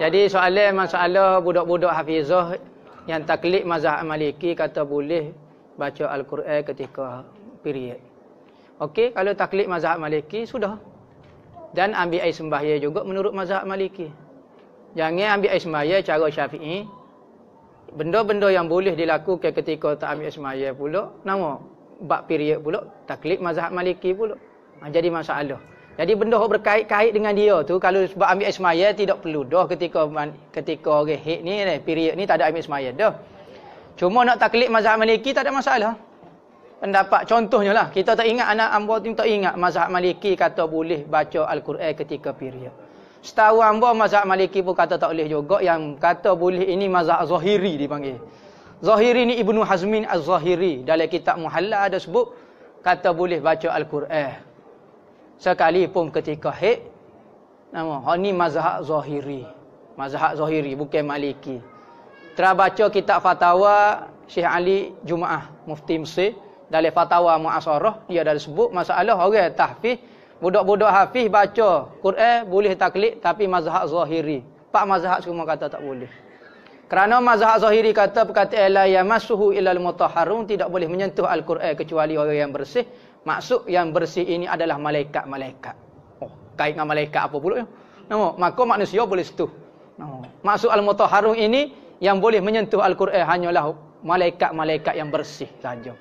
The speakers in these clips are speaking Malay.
Jadi soalan masalah budak-budak Hafizah yang taklid mazhab Maliki kata boleh baca Al-Quran ketika period. Okey, kalau taklid mazhab Maliki sudah. Dan ambil air sembahyang juga menurut mazhab Maliki. Jangan ambil air sembahyang cara Syafi'i. Benda-benda yang boleh dilakukan ketika tak ambil air sembahyang pula, nama bak period pula, taklid mazhab Maliki pula. Ha, jadi masalah. Jadi benda yang berkait-kait dengan dia tu kalau sebab ambil air tidak perlu dah ketika ketika orang okay, hit ni period ni tak ada ambil semaya dah. Cuma nak taklid mazhab Maliki tak ada masalah. Pendapat contohnya lah kita tak ingat anak ambo tu tak ingat mazhab Maliki kata boleh baca al-Quran ketika period. Setahu ambo mazhab Maliki pun kata tak boleh juga yang kata boleh ini mazhab Zahiri dipanggil. Zahiri ni Ibnu Hazmin Az-Zahiri dalam kitab Muhalla ada sebut kata boleh baca al-Quran Sekali pun ketika haid nama hak oh, ni mazhab zahiri mazhab zahiri bukan maliki terbaca kitab fatwa Syekh Ali Jumaah Mufti Mesir dalam fatwa muasarah dia dah sebut masalah orang tahfiz budak-budak hafiz baca Quran boleh taklid tapi mazhab zahiri pak mazhab semua kata tak boleh kerana mazhab zahiri kata perkataan la yamassuhu illal mutahharun tidak boleh menyentuh al-Quran kecuali orang yang bersih Maksud yang bersih ini adalah malaikat-malaikat. Oh, kait dengan malaikat apa pula? Nama, maka manusia boleh setuh. Nama. Maksud Al-Mutahharun ini yang boleh menyentuh Al-Quran hanyalah malaikat-malaikat yang bersih saja.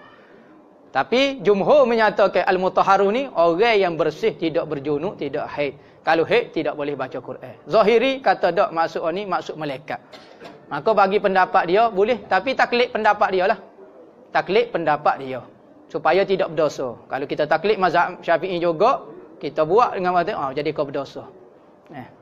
Tapi Jumhur menyatakan Al-Mutahharun ini orang yang bersih tidak berjunuk, tidak haid. Kalau haid tidak boleh baca Quran. Zahiri kata tak maksud ini maksud malaikat. Maka bagi pendapat dia boleh tapi taklid pendapat dia lah. Taklid pendapat dia supaya tidak berdosa. Kalau kita taklid mazhab Syafi'i juga, kita buat dengan mazhab ah jadi kau berdosa. Eh.